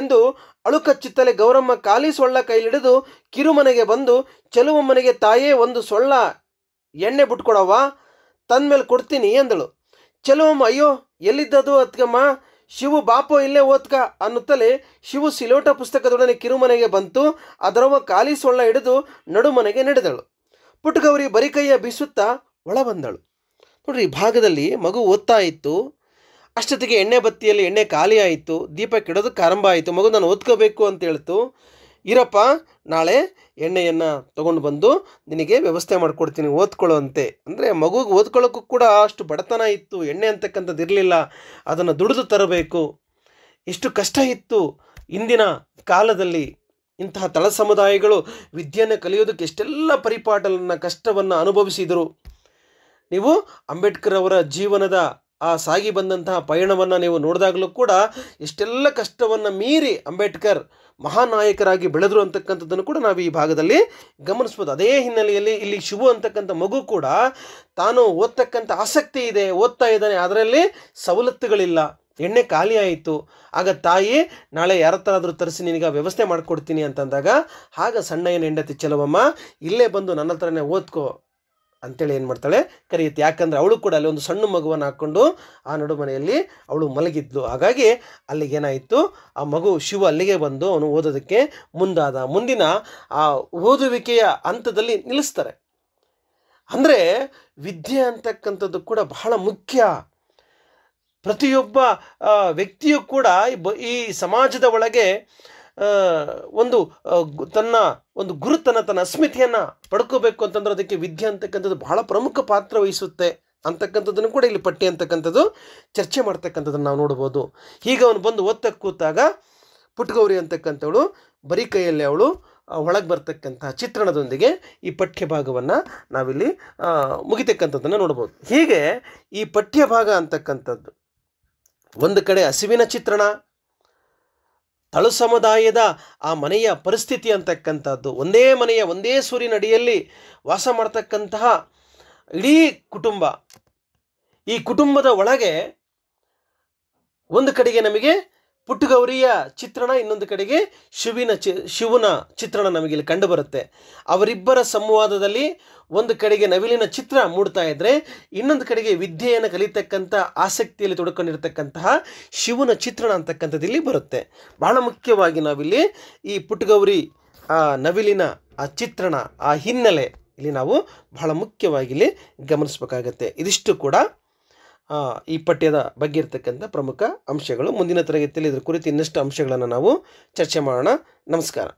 ಎಂದು ಅಳುಕಚ್ಚುತ್ತಲೇ ಗೌರಮ್ಮ ಖಾಲಿ ಸೊಳ್ಳ ಕೈಲಿಡಿದು ಕಿರುಮನೆಗೆ ಬಂದು ಚೆಲುವಮ್ಮನಿಗೆ ತಾಯೇ ಒಂದು ಸೊಳ್ಳ ಎಣ್ಣೆ ಬಿಟ್ಕೊಡವ್ವ ಮೇಲೆ ಕೊಡ್ತೀನಿ ಅಂದಳು ಚಲೋಮ್ಮ ಅಯ್ಯೋ ಎಲ್ಲಿದ್ದದು ಅತ್ಕಮ್ಮ ಶಿವು ಬಾಪೋ ಇಲ್ಲೇ ಓದ್ಕ ಅನ್ನುತ್ತಲೇ ಶಿವು ಸಿಲೋಟ ಪುಸ್ತಕದೊಡನೆ ಕಿರುಮನೆಗೆ ಬಂತು ಅದರವ ಖಾಲಿ ಸೊಳ್ಳ ಹಿಡಿದು ನಡುಮನೆಗೆ ನಡೆದಳು ಪುಟಗೌರಿ ಬರಿಕೈಯ ಬೀಸುತ್ತಾ ಒಳ ಬಂದಳು ನೋಡ್ರಿ ಈ ಭಾಗದಲ್ಲಿ ಮಗು ಓದ್ತಾ ಇತ್ತು ಅಷ್ಟೊತ್ತಿಗೆ ಎಣ್ಣೆ ಬತ್ತಿಯಲ್ಲಿ ಎಣ್ಣೆ ಖಾಲಿ ಆಯಿತು ದೀಪ ಕೆಡೋದಕ್ಕೆ ಆರಂಭ ಆಯಿತು ಮಗು ನಾನು ಓದ್ಕೋಬೇಕು ಅಂತ ಹೇಳ್ತು ಇರಪ್ಪ ನಾಳೆ ಎಣ್ಣೆಯನ್ನು ತೊಗೊಂಡು ಬಂದು ನಿನಗೆ ವ್ಯವಸ್ಥೆ ಮಾಡಿಕೊಡ್ತೀನಿ ಓದ್ಕೊಳ್ಳುವಂತೆ ಅಂದರೆ ಮಗುಗೆ ಓದ್ಕೊಳ್ಳೋಕ್ಕೂ ಕೂಡ ಅಷ್ಟು ಬಡತನ ಇತ್ತು ಎಣ್ಣೆ ಅಂತಕ್ಕಂಥದ್ದು ಇರಲಿಲ್ಲ ಅದನ್ನು ದುಡಿದು ತರಬೇಕು ಎಷ್ಟು ಕಷ್ಟ ಇತ್ತು ಇಂದಿನ ಕಾಲದಲ್ಲಿ ಇಂತಹ ತಳ ಸಮುದಾಯಗಳು ವಿದ್ಯೆಯನ್ನು ಕಲಿಯೋದಕ್ಕೆ ಎಷ್ಟೆಲ್ಲ ಪರಿಪಾಟಲನ್ನು ಕಷ್ಟವನ್ನು ಅನುಭವಿಸಿದರು ನೀವು ಅಂಬೇಡ್ಕರ್ ಅವರ ಜೀವನದ ಆ ಸಾಗಿ ಬಂದಂತಹ ಪಯಣವನ್ನು ನೀವು ನೋಡಿದಾಗಲೂ ಕೂಡ ಇಷ್ಟೆಲ್ಲ ಕಷ್ಟವನ್ನು ಮೀರಿ ಅಂಬೇಡ್ಕರ್ ಮಹಾನಾಯಕರಾಗಿ ಬೆಳೆದರು ಅಂತಕ್ಕಂಥದ್ದನ್ನು ಕೂಡ ನಾವು ಈ ಭಾಗದಲ್ಲಿ ಗಮನಿಸ್ಬೋದು ಅದೇ ಹಿನ್ನೆಲೆಯಲ್ಲಿ ಇಲ್ಲಿ ಶುಭ ಅಂತಕ್ಕಂಥ ಮಗು ಕೂಡ ತಾನು ಓದ್ತಕ್ಕಂಥ ಆಸಕ್ತಿ ಇದೆ ಓದ್ತಾ ಇದ್ದಾನೆ ಅದರಲ್ಲಿ ಸವಲತ್ತುಗಳಿಲ್ಲ ಎಣ್ಣೆ ಖಾಲಿ ಆಯಿತು ಆಗ ತಾಯಿ ನಾಳೆ ಯಾರ ಹತ್ರ ಆದರೂ ತರಿಸಿ ನಿನಗೆ ವ್ಯವಸ್ಥೆ ಮಾಡಿಕೊಡ್ತೀನಿ ಅಂತಂದಾಗ ಆಗ ಸಣ್ಣ ಏನು ಹೆಂಡತಿ ಚೆಲವಮ್ಮ ಇಲ್ಲೇ ಬಂದು ನನ್ನ ಹತ್ರನೇ ಓದ್ಕೋ ಅಂತೇಳಿ ಏನು ಮಾಡ್ತಾಳೆ ಕರೆಯುತ್ತೆ ಯಾಕಂದರೆ ಅವಳು ಕೂಡ ಅಲ್ಲಿ ಒಂದು ಸಣ್ಣ ಮಗುವನ್ನು ಹಾಕ್ಕೊಂಡು ಆ ನಡುಮನೆಯಲ್ಲಿ ಅವಳು ಮಲಗಿದ್ಲು ಹಾಗಾಗಿ ಅಲ್ಲಿಗೇನಾಯಿತು ಆ ಮಗು ಶಿವ ಅಲ್ಲಿಗೆ ಬಂದು ಅವನು ಓದೋದಕ್ಕೆ ಮುಂದಾದ ಮುಂದಿನ ಆ ಓದುವಿಕೆಯ ಹಂತದಲ್ಲಿ ನಿಲ್ಲಿಸ್ತಾರೆ ಅಂದರೆ ವಿದ್ಯೆ ಅಂತಕ್ಕಂಥದ್ದು ಕೂಡ ಬಹಳ ಮುಖ್ಯ ಪ್ರತಿಯೊಬ್ಬ ವ್ಯಕ್ತಿಯು ಕೂಡ ಈ ಸಮಾಜದ ಒಳಗೆ ಒಂದು ತನ್ನ ಒಂದು ಗುರುತನ ತನ್ನ ಅಸ್ಮಿತೆಯನ್ನು ಪಡ್ಕೋಬೇಕು ಅಂತಂದ್ರೆ ಅದಕ್ಕೆ ವಿದ್ಯೆ ಅಂತಕ್ಕಂಥದ್ದು ಬಹಳ ಪ್ರಮುಖ ಪಾತ್ರ ವಹಿಸುತ್ತೆ ಅಂತಕ್ಕಂಥದ್ದನ್ನು ಕೂಡ ಇಲ್ಲಿ ಪಟ್ಟಿ ಅಂತಕ್ಕಂಥದ್ದು ಚರ್ಚೆ ಮಾಡ್ತಕ್ಕಂಥದ್ದನ್ನು ನಾವು ನೋಡ್ಬೋದು ಹೀಗೆ ಅವನು ಬಂದು ಒತ್ತಕ್ಕೆ ಕೂತಾಗ ಪುಟ್ಗೌರಿ ಅಂತಕ್ಕಂಥವಳು ಬರೀ ಕೈಯಲ್ಲಿ ಅವಳು ಒಳಗೆ ಬರ್ತಕ್ಕಂತಹ ಚಿತ್ರಣದೊಂದಿಗೆ ಈ ಪಠ್ಯ ಭಾಗವನ್ನು ನಾವಿಲ್ಲಿ ಮುಗಿತಕ್ಕಂಥದ್ದನ್ನು ನೋಡ್ಬೋದು ಹೀಗೆ ಈ ಭಾಗ ಅಂತಕ್ಕಂಥದ್ದು ಒಂದು ಕಡೆ ಹಸಿವಿನ ಚಿತ್ರಣ ತಳು ಸಮುದಾಯದ ಆ ಮನೆಯ ಪರಿಸ್ಥಿತಿ ಅಂತಕ್ಕಂಥದ್ದು ಒಂದೇ ಮನೆಯ ಒಂದೇ ಸೂರಿನಡಿಯಲ್ಲಿ ವಾಸ ಮಾಡ್ತಕ್ಕಂತಹ ಇಡೀ ಕುಟುಂಬ ಈ ಕುಟುಂಬದ ಒಳಗೆ ಒಂದು ಕಡೆಗೆ ನಮಗೆ ಪುಟ್ಟಗೌರಿಯ ಚಿತ್ರಣ ಇನ್ನೊಂದು ಕಡೆಗೆ ಶಿವಿನ ಚಿ ಶಿವನ ಚಿತ್ರಣ ನಮಗಿಲ್ಲಿ ಕಂಡುಬರುತ್ತೆ ಅವರಿಬ್ಬರ ಸಂವಾದದಲ್ಲಿ ಒಂದು ಕಡೆಗೆ ನವಿಲಿನ ಚಿತ್ರ ಮೂಡ್ತಾ ಇದ್ದರೆ ಇನ್ನೊಂದು ಕಡೆಗೆ ವಿದ್ಯೆಯನ್ನು ಕಲಿತಕ್ಕಂಥ ಆಸಕ್ತಿಯಲ್ಲಿ ತೊಡ್ಕೊಂಡಿರ್ತಕ್ಕಂತಹ ಶಿವನ ಚಿತ್ರಣ ಅಂತಕ್ಕಂಥದ್ದು ಇಲ್ಲಿ ಬರುತ್ತೆ ಬಹಳ ಮುಖ್ಯವಾಗಿ ನಾವಿಲ್ಲಿ ಈ ಪುಟ್ಟಗೌರಿ ಆ ನವಿಲಿನ ಆ ಚಿತ್ರಣ ಆ ಹಿನ್ನೆಲೆ ಇಲ್ಲಿ ನಾವು ಬಹಳ ಮುಖ್ಯವಾಗಿ ಇಲ್ಲಿ ಗಮನಿಸಬೇಕಾಗತ್ತೆ ಇದಿಷ್ಟು ಕೂಡ ಈ ಪಠ್ಯದ ಬಗ್ಗೆ ಇರತಕ್ಕಂಥ ಪ್ರಮುಖ ಅಂಶಗಳು ಮುಂದಿನ ತರಗತಿಯಲ್ಲಿ ಇದರ ಕುರಿತು ಇನ್ನಷ್ಟು ಅಂಶಗಳನ್ನು ನಾವು ಚರ್ಚೆ ಮಾಡೋಣ ನಮಸ್ಕಾರ